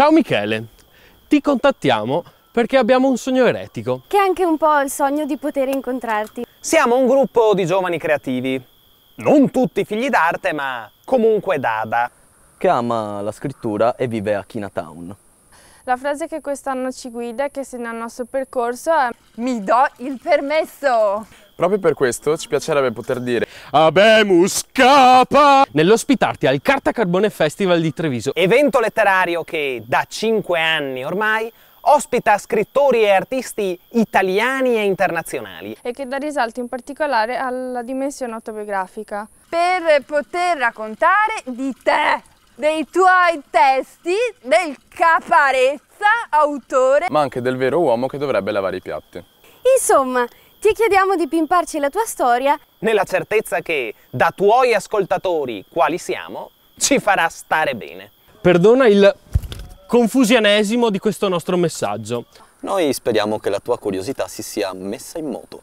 Ciao Michele, ti contattiamo perché abbiamo un sogno eretico. Che è anche un po' il sogno di poter incontrarti. Siamo un gruppo di giovani creativi. Non tutti figli d'arte, ma comunque d'ada. Che ama la scrittura e vive a Chinatown. La frase che quest'anno ci guida e che segna il nostro percorso è Mi do il permesso! Proprio per questo ci piacerebbe poter dire Abemus Capa nell'ospitarti al Carta Carbone Festival di Treviso. Evento letterario che da 5 anni ormai ospita scrittori e artisti italiani e internazionali. E che dà risalto in particolare alla dimensione autobiografica. Per poter raccontare di te, dei tuoi testi, del caparezza autore. Ma anche del vero uomo che dovrebbe lavare i piatti. Insomma, ti chiediamo di pimparci la tua storia nella certezza che, da tuoi ascoltatori, quali siamo, ci farà stare bene. Perdona il confusianesimo di questo nostro messaggio. Noi speriamo che la tua curiosità si sia messa in moto.